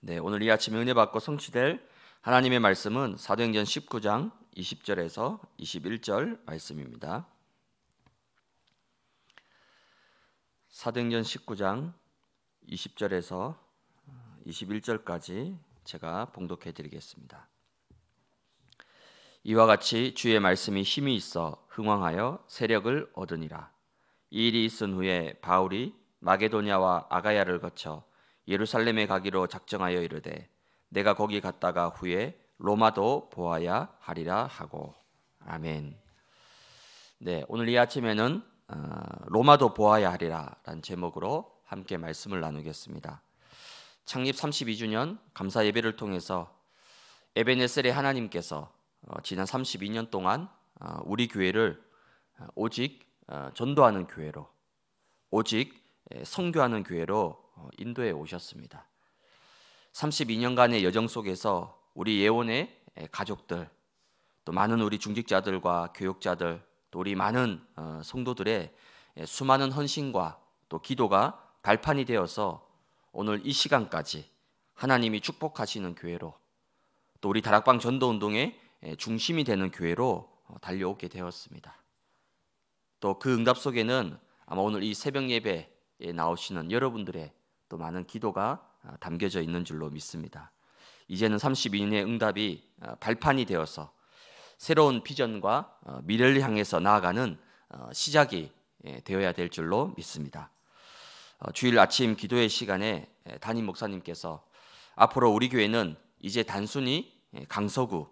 네, 오늘 이 아침에 은혜 받고 성취될 하나님의 말씀은 사도행전 19장 20절에서 21절 말씀입니다. 사도행전 19장 20절에서 21절까지 제가 봉독해 드리겠습니다. 이와 같이 주의 말씀이 힘이 있어 흥왕하여 세력을 얻으니라. 이 일이 있은 후에 바울이 마게도냐와 아가야를 거쳐 예루살렘에 가기로 작정하여 이르되 내가 거기 갔다가 후에 로마도 보아야 하리라 하고 아멘. 네, 오늘 이 아침에는 어, 로마도 보아야 하리라라는 제목으로 함께 말씀을 나누겠습니다. 창립 32주년 감사 예배를 통해서 에베네셀의 하나님께서 어, 지난 32년 동안 어, 우리 교회를 어, 오직 어, 전도하는 교회로 오직 성교하는 교회로 어, 인도에 오셨습니다. 32년간의 여정 속에서 우리 예원의 가족들, 또 많은 우리 중직자들과 교육자들, 또 우리 많은 어, 성도들의 수많은 헌신과 또 기도가 발판이 되어서 오늘 이 시간까지 하나님이 축복하시는 교회로 또 우리 다락방 전도 운동의 중심이 되는 교회로 어, 달려오게 되었습니다. 또 그 응답 속에는 아마 오늘 이 새벽 예배에 나오시는 여러분들의 또 많은 기도가 아, 담겨져 있는 줄로 믿습니다. 이제는 32년의 응답이 아, 발판이 되어서 새로운 비전과 어, 미래를 향해서 나아가는 어, 시작이 예, 되어야 될 줄로 믿습니다. 어, 주일 아침 기도의 시간에 예, 담임 목사님께서 앞으로 우리 교회는 이제 단순히 예, 강서구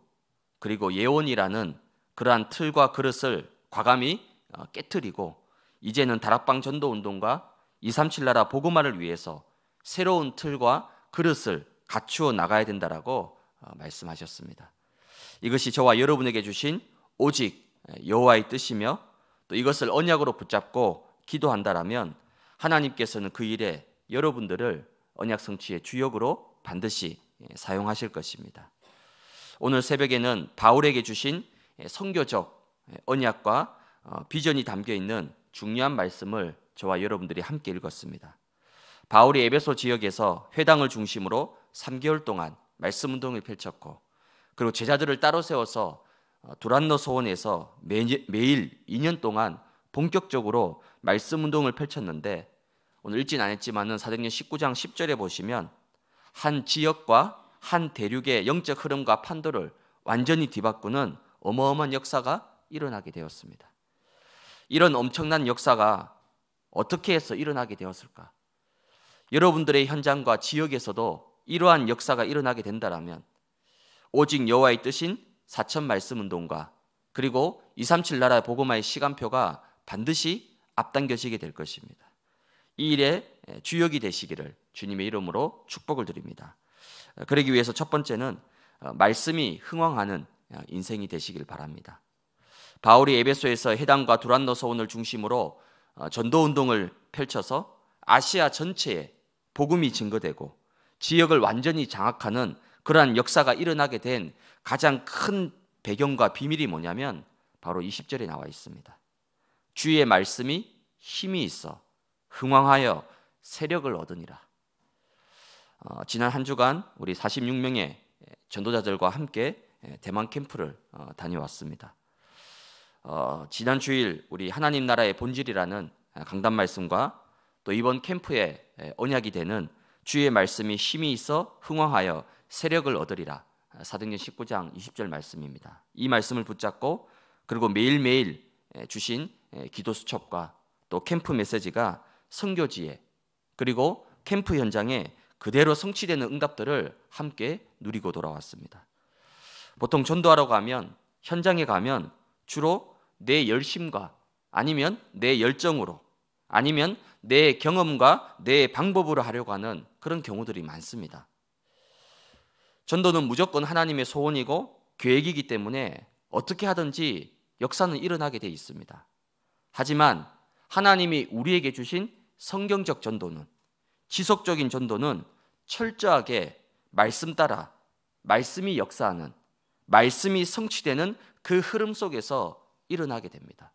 그리고 예원이라는 그러한 틀과 그릇을 과감히 깨뜨리고 이제는 다락방 전도 운동과 237 나라 보고만을 위해서 새로운 틀과 그릇을 갖추어 나가야 된다라고 어, 말씀하셨습니다. 이것이 저와 여러분에게 주신 오직 예, 여호와의 뜻이며 또 이것을 언약으로 붙잡고 기도한다라면 하나님께서는 그 일에 여러분들을 언약 성취의 주역으로 반드시 예, 사용하실 것입니다. 오늘 새벽에는 바울에게 주신 성교적 예, 언약과 어, 비전이 담겨 있는 중요한 말씀을 저와 여러분들이 함께 읽었습니다. 바울이 에베소 지역에서 회당을 중심으로 3개월 동안 말씀 운동을 펼쳤고 그리고 제자들을 따로 세워서 어, 두란노 소원에서 매일 2년 동안 본격적으로 말씀 운동을 펼쳤는데 오늘 읽진 않았지만은 사도행전 19장 10절에 보시면 한 지역과 한 대륙의 영적 흐름과 판도를 완전히 뒤바꾸는 어마어마한 역사가 일어나게 되었습니다. 이런 엄청난 역사가 어떻게 해서 일어나게 되었을까? 여러분들의 현장과 지역에서도 이러한 역사가 일어나게 된다면 오직 여호와의 뜻인 사천 말씀 운동과 그리고 237 나라 보고마의 시간표가 반드시 앞당겨지게 될 것입니다. 이 일에 주역이 되시기를 주님의 이름으로 축복을 드립니다. 어, 그러기 위해서 첫 번째는 어, 말씀이 흥왕하는 어, 인생이 되시길 바랍니다. 바울이 에베소에서 해당과 두란노 서원을 중심으로 어, 전도 운동을 펼쳐서 아시아 전체에 복음이 증거되고 지역을 완전히 장악하는 그러한 역사가 일어나게 된 가장 큰 배경과 비밀이 뭐냐면 바로 20절에 나와 있습니다. 주의 말씀이 힘이 있어 흥왕하여 세력을 얻으니라. 어, 지난 한 주간 우리 46명의 전도자들과 함께 예, 대만 캠프를 어, 다녀왔습니다. 어, 지난 주일 우리 하나님 나라의 본질이라는 아, 강단 말씀과 또 이번 캠프의 언약이 되는 주의 말씀이 힘이 있어 흥황하여 세력을 얻으리라 아, 사등행전 19장 20절 말씀입니다. 이 말씀을 붙잡고 그리고 매일매일 주신 기도 수첩과 또 캠프 메시지가 성교지에 그리고 캠프 현장에 그대로 성취되는 응답들을 함께 누리고 돌아왔습니다. 보통 전도하러 가면 현장에 가면 주로 내 열심과 아니면 내 열정으로 아니면 내 경험과 내 방법으로 하려고 하는 그런 경우들이 많습니다. 전도는 무조건 하나님의 소원이고 계획이기 때문에 어떻게 하든지 역사는 일어나게 돼 있습니다. 하지만 하나님이 우리에게 주신 성경적 전도는 지속적인 전도는 철저하게 말씀 따라 말씀이 역사하는 말씀이 성취되는 그 흐름 속에서 일어나게 됩니다.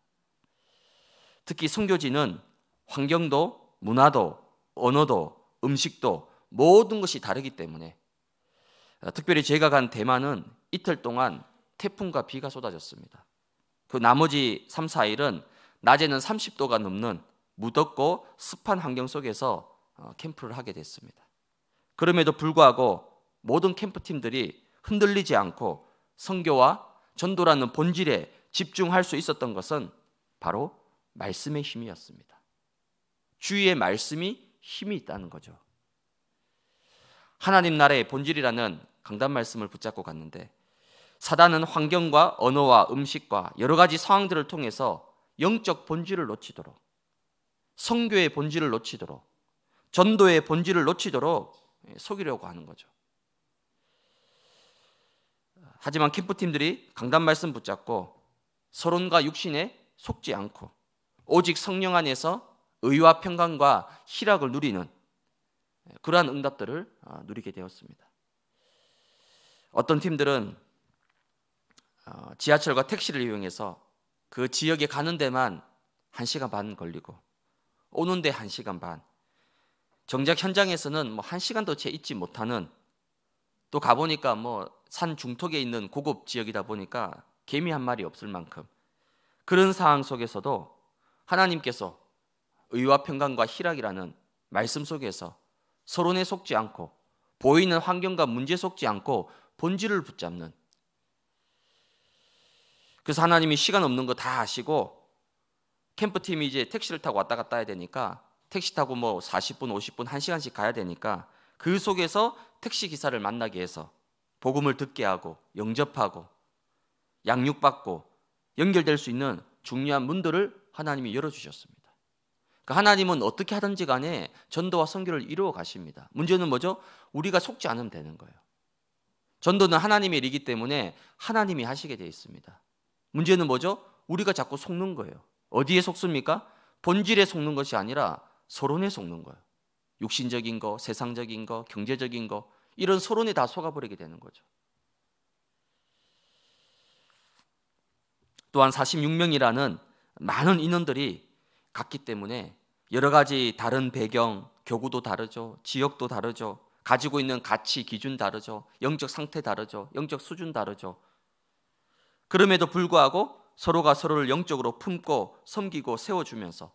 특히 성교지는 환경도 문화도 언어도 음식도 모든 것이 다르기 때문에 어, 특별히 제가 간 대만은 이틀 동안 태풍과 비가 쏟아졌습니다. 그 나머지 3, 4일은 낮에는 30도가 넘는 무덥고 습한 환경 속에서 어, 캠프를 하게 됐습니다. 그럼에도 불구하고 모든 캠프팀들이 흔들리지 않고 성교와 전도라는 본질에 집중할 수 있었던 것은 바로 말씀의 힘이었습니다. 주의 말씀이 힘이 있다는 거죠. 하나님 나라의 본질이라는 강단 말씀을 붙잡고 갔는데 사단은 환경과 언어와 음식과 여러 가지 상황들을 통해서 영적 본질을 놓치도록 성교의 본질을 놓치도록 전도의 본질을 놓치도록 속이려고 하는 거죠. 하지만 캠프팀들이 강단 말씀 붙잡고 서론과 육신에 속지 않고 오직 성령 안에서 의와 평강과 희락을 누리는 그러한 응답들을 어, 누리게 되었습니다. 어떤 팀들은 어, 지하철과 택시를 이용해서 그 지역에 가는 데만 1시간 반 걸리고 오는 데 1시간 반 정작 현장에서는 뭐 1시간도 채 있지 못하는 또 가보니까 뭐 산 중턱에 있는 고급 지역이다 보니까 개미 한 마리 없을 만큼 그런 상황 속에서도 하나님께서 의와 평강과 희락이라는 말씀 속에서 서론에 속지 않고 보이는 환경과 문제 속지 않고 본질을 붙잡는 그래서 하나님이 시간 없는 거 다 아시고 캠프팀이 이제 택시를 타고 왔다 갔다 해야 되니까 택시 타고 뭐 40분, 50분, 1시간씩 가야 되니까 그 속에서 택시 기사를 만나게 해서 복음을 듣게 하고 영접하고 양육받고 연결될 수 있는 중요한 문들을 하나님이 열어주셨습니다. 그러니까 하나님은 어떻게 하든지 간에 전도와 선교를 이루어 가십니다. 문제는 뭐죠? 우리가 속지 않으면 되는 거예요. 전도는 하나님의 일이기 때문에 하나님이 하시게 되어 있습니다. 문제는 뭐죠? 우리가 자꾸 속는 거예요. 어디에 속습니까? 본질에 속는 것이 아니라 서론에 속는 거예요. 육신적인 거, 세상적인 거, 경제적인 거 이런 서론에 다 속아버리게 되는 거죠. 또한 46명이라는 많은 인원들이 같기 때문에 여러 가지 다른 배경, 교구도 다르죠. 지역도 다르죠. 가지고 있는 가치 기준 다르죠. 영적 상태 다르죠. 영적 수준 다르죠. 그럼에도 불구하고 서로가 서로를 영적으로 품고 섬기고 세워주면서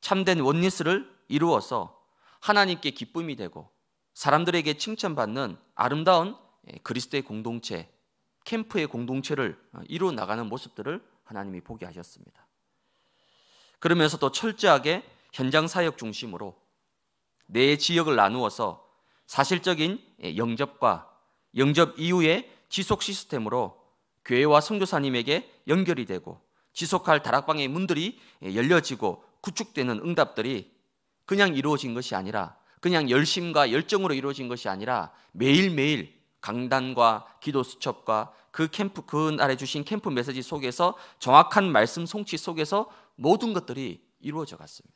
참된 원리스를 이루어서 하나님께 기쁨이 되고 사람들에게 칭찬받는 아름다운 예, 그리스도의 공동체 캠프의 공동체를 어, 이루어 나가는 모습들을 하나님이 보게 하셨습니다. 그러면서 또 철저하게 현장 사역 중심으로 네 지역을 나누어서 사실적인 예, 영접과 영접 이후의 지속 시스템으로 교회와 선교사님에게 연결이 되고 지속할 다락방의 문들이 예, 열려지고 구축되는 응답들이 그냥 이루어진 것이 아니라 그냥 열심과 열정으로 이루어진 것이 아니라 매일매일 강단과 기도 수첩과 그 캠프 그날에 주신 캠프 메시지 속에서 정확한 말씀 송치 속에서 모든 것들이 이루어져 갔습니다.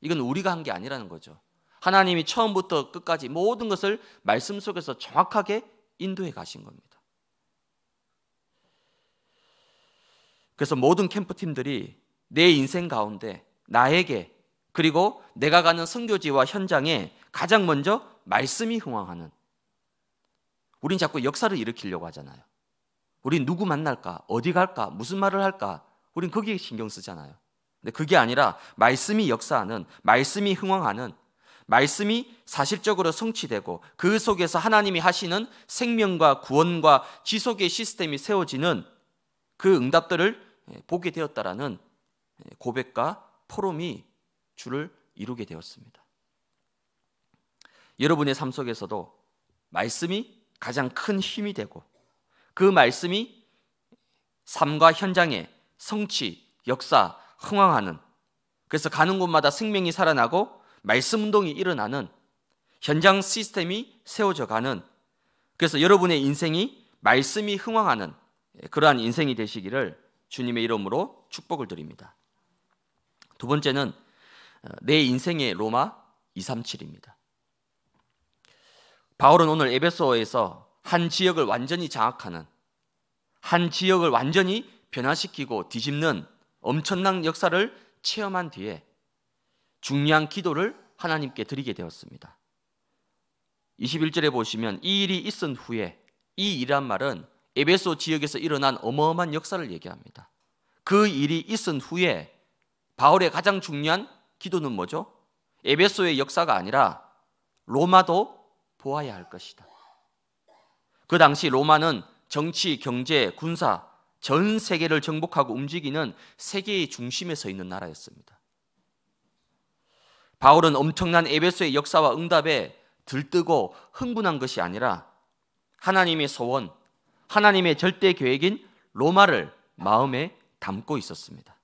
이건 우리가 한 게 아니라는 거죠. 하나님이 처음부터 끝까지 모든 것을 말씀 속에서 정확하게 인도해 가신 겁니다. 그래서 모든 캠프 팀들이 내 인생 가운데 나에게 그리고 내가 가는 선교지와 현장에 가장 먼저 말씀이 흥황하는 우린 자꾸 역사를 일으키려고 하잖아요. 우린 누구 만날까? 어디 갈까? 무슨 말을 할까? 우린 거기에 신경 쓰잖아요. 근데 그게 아니라 말씀이 역사하는, 말씀이 흥황하는, 말씀이 사실적으로 성취되고 그 속에서 하나님이 하시는 생명과 구원과 지속의 시스템이 세워지는 그 응답들을 예, 보게 되었다라는 예, 고백과 포럼이 주를 이루게 되었습니다. 여러분의 삶 속에서도 말씀이 가장 큰 힘이 되고 그 말씀이 삶과 현장에 성취, 역사, 흥황하는 그래서 가는 곳마다 생명이 살아나고 말씀 운동이 일어나는 현장 시스템이 세워져 가는 그래서 여러분의 인생이 말씀이 흥황하는 그러한 인생이 되시기를 주님의 이름으로 축복을 드립니다. 두 번째는 어, 내 인생의 로마 237입니다. 바울은 오늘 에베소에서 한 지역을 완전히 장악하는 한 지역을 완전히 변화시키고 뒤집는 엄청난 역사를 체험한 뒤에 중요한 기도를 하나님께 드리게 되었습니다. 21절에 보시면 이 일이 있은 후에 이 일이란 말은 에베소 지역에서 일어난 어마어마한 역사를 얘기합니다. 그 일이 있은 후에 바울의 가장 중요한 기도는 뭐죠? 에베소의 역사가 아니라 로마도 보아야 할 것이다. 그 당시 로마는 정치, 경제, 군사 전 세계를 정복하고 움직이는 세계의 중심에 서 있는 나라였습니다. 바울은 엄청난 에베소의 역사와 응답에 들뜨고 흥분한 것이 아니라 하나님의 소원, 하나님의 절대 계획인 로마를 마음에 담고 있었습니다.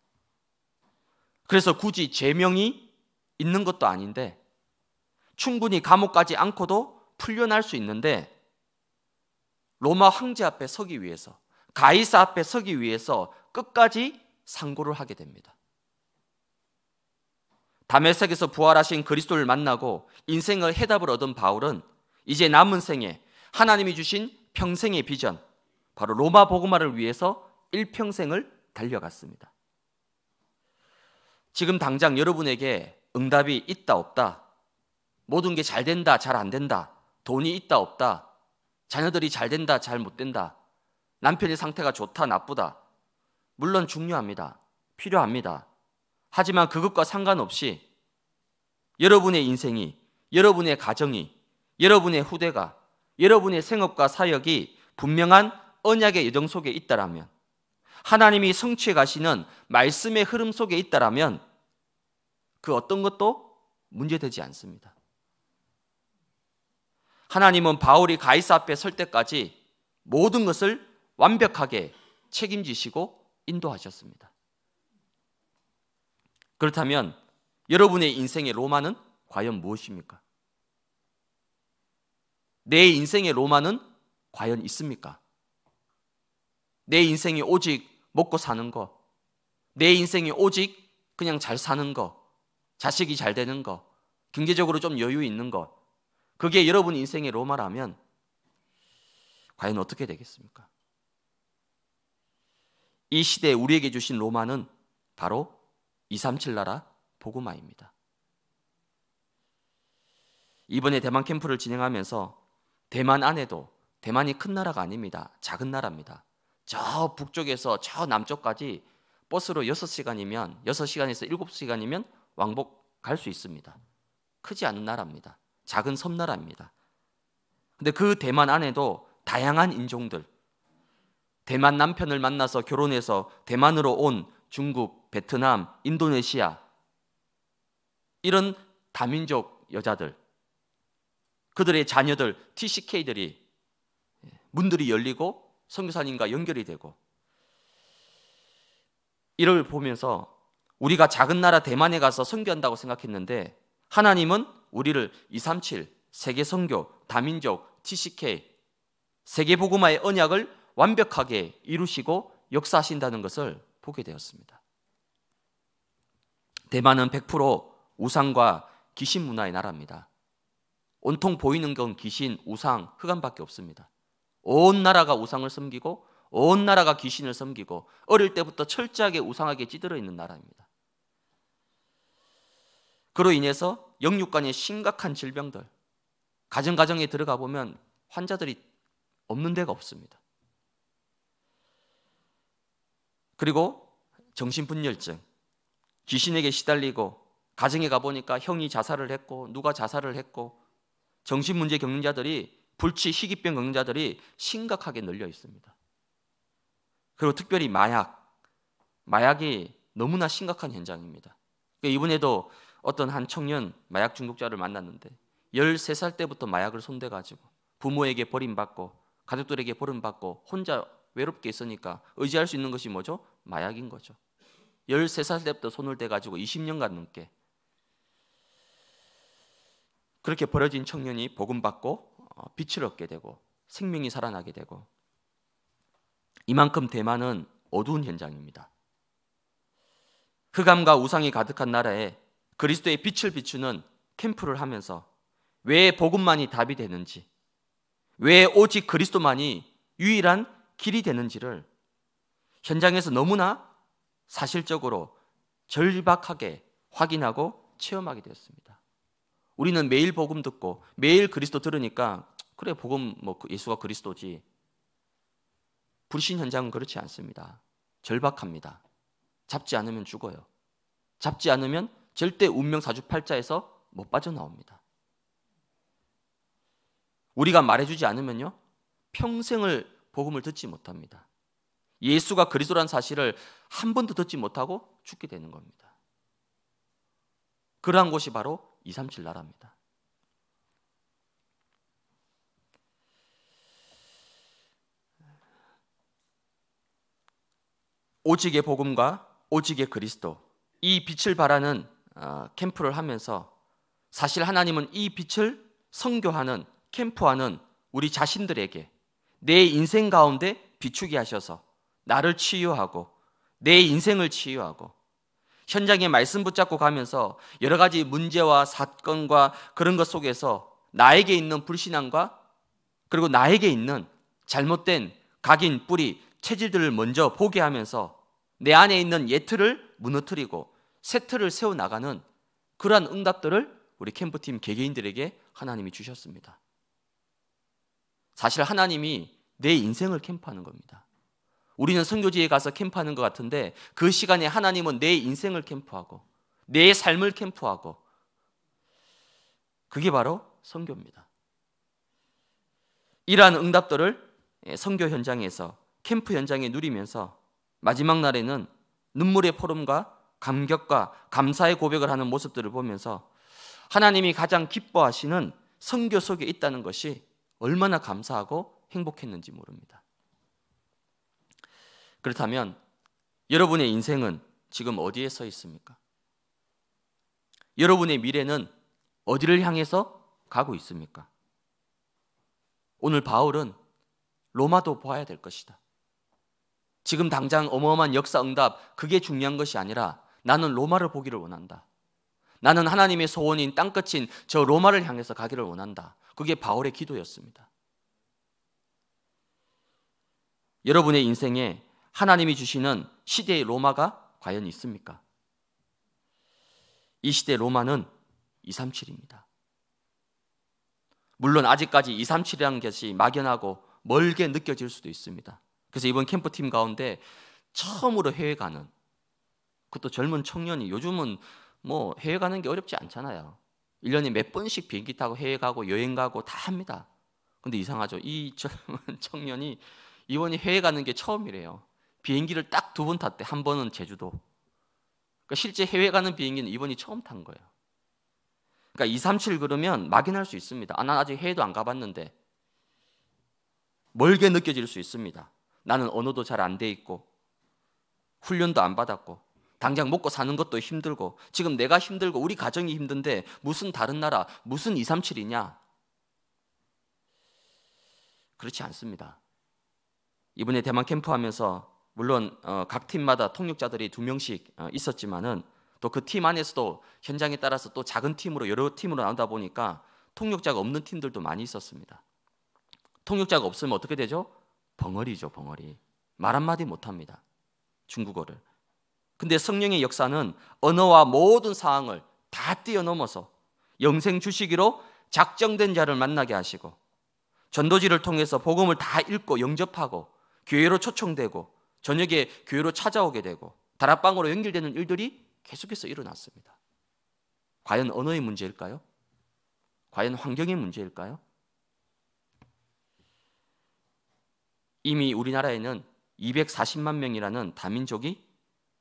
그래서 굳이 죄명이 있는 것도 아닌데 충분히 감옥 가지 않고도 풀려날 수 있는데 로마 황제 앞에 서기 위해서 가이사 앞에 서기 위해서 끝까지 상고를 하게 됩니다. 담에색에서 부활하신 그리스도를 만나고 인생의 해답을 얻은 바울은 이제 남은 생에 하나님이 주신 평생의 비전, 바로 로마 복음화를 위해서 일평생을 달려갔습니다. 지금 당장 여러분에게 응답이 있다 없다, 모든 게 잘 된다 잘 안 된다 돈이 있다 없다, 자녀들이 잘 된다 잘 못 된다, 남편의 상태가 좋다 나쁘다, 물론 중요합니다. 필요합니다. 하지만 그것과 상관없이 여러분의 인생이, 여러분의 가정이, 여러분의 후대가, 여러분의 생업과 사역이 분명한 언약의 여정 속에 있다라면, 하나님이 성취해 가시는 말씀의 흐름 속에 있다라면, 그 어떤 것도 문제되지 않습니다. 하나님은 바울이 가이사 앞에 설 때까지 모든 것을 완벽하게 책임지시고 인도하셨습니다. 그렇다면 여러분의 인생의 로마는 과연 무엇입니까? 내 인생의 로마는 과연 있습니까? 내 인생이 오직 먹고 사는 거, 내 인생이 오직 그냥 잘 사는 거, 자식이 잘 되는 거, 경제적으로 좀 여유 있는 거, 그게 여러분 인생의 로마라면 과연 어떻게 되겠습니까? 이 시대에 우리에게 주신 로마는 바로 237 나라 보고마입니다. 이번에 대만 캠프를 진행하면서 대만 안에도 대만이 큰 나라가 아닙니다. 작은 나라입니다. 저 북쪽에서 저 남쪽까지 버스로 6시간이면 6시간에서 7시간이면 왕복 갈 수 있습니다. 크지 않은 나라입니다. 작은 섬나라입니다. 근데 그 대만 안에도 다양한 인종들, 대만 남편을 만나서 결혼해서 대만으로 온 중국, 베트남, 인도네시아, 이런 다민족 여자들, 그들의 자녀들, TCK들이 문들이 열리고 선교사님과 연결이 되고 이를 보면서 우리가 작은 나라 대만에 가서 선교한다고 생각했는데 하나님은 우리를 237, 세계 선교, 다민족, TCK, 세계 복음화의 언약을 완벽하게 이루시고 역사하신다는 것을 보게 되었습니다. 대만은 100% 우상과 귀신 문화의 나라입니다. 온통 보이는 건 귀신, 우상, 흑암밖에 없습니다. 온 나라가 우상을 섬기고 온 나라가 귀신을 섬기고 어릴 때부터 철저하게 우상하게 찌들어 있는 나라입니다. 그로 인해서 영육간의 심각한 질병들 가정 가정에 들어가 보면 환자들이 없는 데가 없습니다. 그리고 정신분열증, 귀신에게 시달리고 가정에 가 보니까 형이 자살을 했고 누가 자살을 했고 정신 문제 겪는 자들이 불치 희귀병 겪는 자들이 심각하게 늘려 있습니다. 그리고 특별히 마약, 마약이 너무나 심각한 현장입니다. 그러니까 이번에도 어떤 한 청년 마약 중독자를 만났는데 13살 때부터 마약을 손대 가지고 부모에게 버림받고 가족들에게 버림받고 혼자 외롭게 있으니까 의지할 수 있는 것이 뭐죠? 마약인 거죠. 13살 때부터 손을 대 가지고 20년간 넘게 그렇게 버려진 청년이 복음 받고 어, 빛을 얻게 되고 생명이 살아나게 되고 이만큼 대만은 어두운 현장입니다. 흑암과 우상이 가득한 나라에 그리스도의 빛을 비추는 캠프를 하면서 왜 복음만이 답이 되는지, 왜 오직 그리스도만이 유일한 길이 되는지를 현장에서 너무나 사실적으로 절박하게 확인하고 체험하게 되었습니다. 우리는 매일 복음 듣고 매일 그리스도 들으니까 그래 복음 뭐 그 예수가 그리스도지. 불신 현장은 그렇지 않습니다. 절박합니다. 잡지 않으면 죽어요. 잡지 않으면 절대 운명 사주팔자에서 못 빠져나옵니다. 우리가 말해주지 않으면요 평생을 복음을 듣지 못합니다. 예수가 그리스도란 사실을 한 번도 듣지 못하고 죽게 되는 겁니다. 그러한 곳이 바로 237 나라입니다. 오직의 복음과 오직의 그리스도 이 빛을 바라는 아, 캠프를 하면서 사실 하나님은 이 빛을 성교하는 캠프하는 우리 자신들에게 내 인생 가운데 비추게 하셔서 나를 치유하고 내 인생을 치유하고 현장에 말씀 붙잡고 가면서 여러 가지 문제와 사건과 그런 것 속에서 나에게 있는 불신앙과 그리고 나에게 있는 잘못된 각인 뿌리 체질들을 먼저 포기 하면서 내 안에 있는 예틀을 무너뜨리고 세트를 세워 나가는 그러한 응답들을 우리 캠프팀 개개인들에게 하나님이 주셨습니다. 사실 하나님이 내 인생을 캠프하는 겁니다. 우리는 성교지에 가서 캠프하는 것 같은데 그 시간에 하나님은 내 인생을 캠프하고 내 삶을 캠프하고 그게 바로 성교입니다 이러한 응답들을 성교 현장에서 캠프 현장에 누리면서 마지막 날에는 눈물의 포럼과 감격과 감사의 고백을 하는 모습들을 보면서 하나님이 가장 기뻐하시는 성교 속에 있다는 것이 얼마나 감사하고 행복했는지 모릅니다. 그렇다면 여러분의 인생은 지금 어디에 서 있습니까? 여러분의 미래는 어디를 향해서 가고 있습니까? 오늘 바울은 로마도 보야될 것이다. 지금 당장 어마어마한 역사 응답, 그게 중요한 것이 아니라 나는 로마를 보기를 원한다. 나는 하나님의 소원인 땅끝인 저 로마를 향해서 가기를 원한다. 그게 바울의 기도였습니다. 여러분의 인생에 하나님이 주시는 시대의 로마가 과연 있습니까? 이 시대 로마는 237입니다. 물론 아직까지 237이라는 것이 막연하고 멀게 느껴질 수도 있습니다. 그래서 이번 캠프팀 가운데 처음으로 해외 가는 그것도 젊은 청년이 요즘은 뭐 해외 가는 게 어렵지 않잖아요. 1년에 몇 번씩 비행기 타고 해외 가고 여행 가고 다 합니다. 근데 이상하죠. 이 젊은 청년이 이번에 해외 가는 게 처음이래요. 비행기를 딱 두 번 탔대. 한 번은 제주도. 그러니까 실제 해외 가는 비행기는 이번이 처음 탄 거예요. 그러니까 237 그러면 막연할 수 있습니다. 아, 난 아직 해외도 안 가봤는데. 멀게 느껴질 수 있습니다. 나는 언어도 잘 안 돼 있고 훈련도 안 받았고 당장 먹고 사는 것도 힘들고 지금 내가 힘들고 우리 가정이 힘든데 무슨 다른 나라 무슨 237이냐? 그렇지 않습니다. 이번에 대만 캠프하면서 물론 어, 각 팀마다 통역자들이 두 명씩 어, 있었지만은 또 그 팀 안에서도 현장에 따라서 또 작은 팀으로 여러 팀으로 나온다 보니까 통역자가 없는 팀들도 많이 있었습니다. 통역자가 없으면 어떻게 되죠? 벙어리죠, 벙어리. 말 한마디 못 합니다. 중국어를. 근데 성령의 역사는 언어와 모든 상황을 다 뛰어넘어서 영생 주시기로 작정된 자를 만나게 하시고 전도지를 통해서 복음을 다 읽고 영접하고 교회로 초청되고 저녁에 교회로 찾아오게 되고 다락방으로 연결되는 일들이 계속해서 일어났습니다. 과연 언어의 문제일까요? 과연 환경의 문제일까요? 이미 우리나라에는 240만 명이라는 다민족이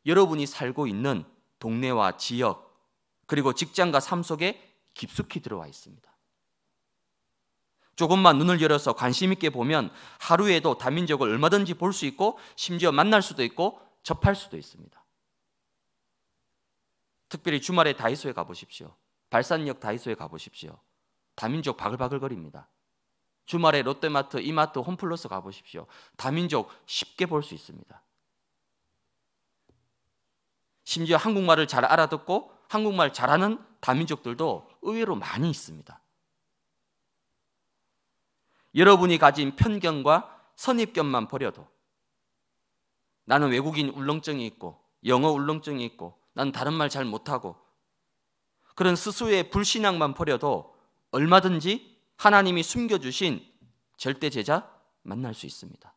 여러분이 살고 있는 동네와 지역, 그리고 직장과 삶 속에 깊숙이 들어와 있습니다. 조금만 눈을 열어서 관심 있게 보면 하루에도 다민족을 얼마든지 볼 수 있고 심지어 만날 수도 있고 접할 수도 있습니다. 특별히 주말에 다이소에 가보십시오. 발산역 다이소에 가보십시오. 다민족 바글바글거립니다. 주말에 롯데마트, 이마트, 홈플러스 가보십시오. 다민족 쉽게 볼 수 있습니다. 심지어 한국말을 잘 알아듣고 한국말 잘하는 다민족들도 의외로 많이 있습니다. 여러분이 가진 편견과 선입견만 버려도 나는 외국인 울렁증이 있고 영어 울렁증이 있고 난 다른 말 잘 못하고 그런 스스로의 불신앙만 버려도 얼마든지 하나님이 숨겨주신 절대 제자 만날 수 있습니다.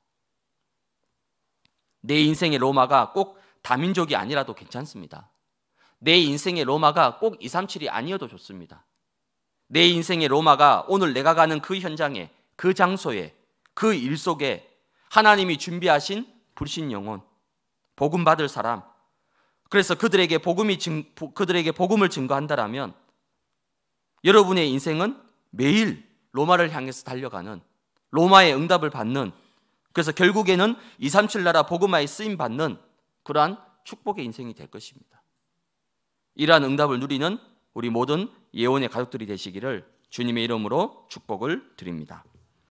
내 인생의 로마가 꼭 다민족이 아니라도 괜찮습니다. 내 인생의 로마가 꼭 237이 아니어도 좋습니다. 내 인생의 로마가 오늘 내가 가는 그 현장에, 그 장소에, 그 일 속에 하나님이 준비하신 불신 영혼, 복음 받을 사람, 그래서 그들에게 복음이 증, 그들에게 복음을 증거한다라면 여러분의 인생은 매일 로마를 향해서 달려가는 로마의 응답을 받는 그래서 결국에는 237 나라 복음화에 쓰임 받는 그러한 축복의 인생이 될 것입니다. 이러한 응답을 누리는 우리 모든 예언의 가족들이 되시기를 주님의 이름으로 축복을 드립니다.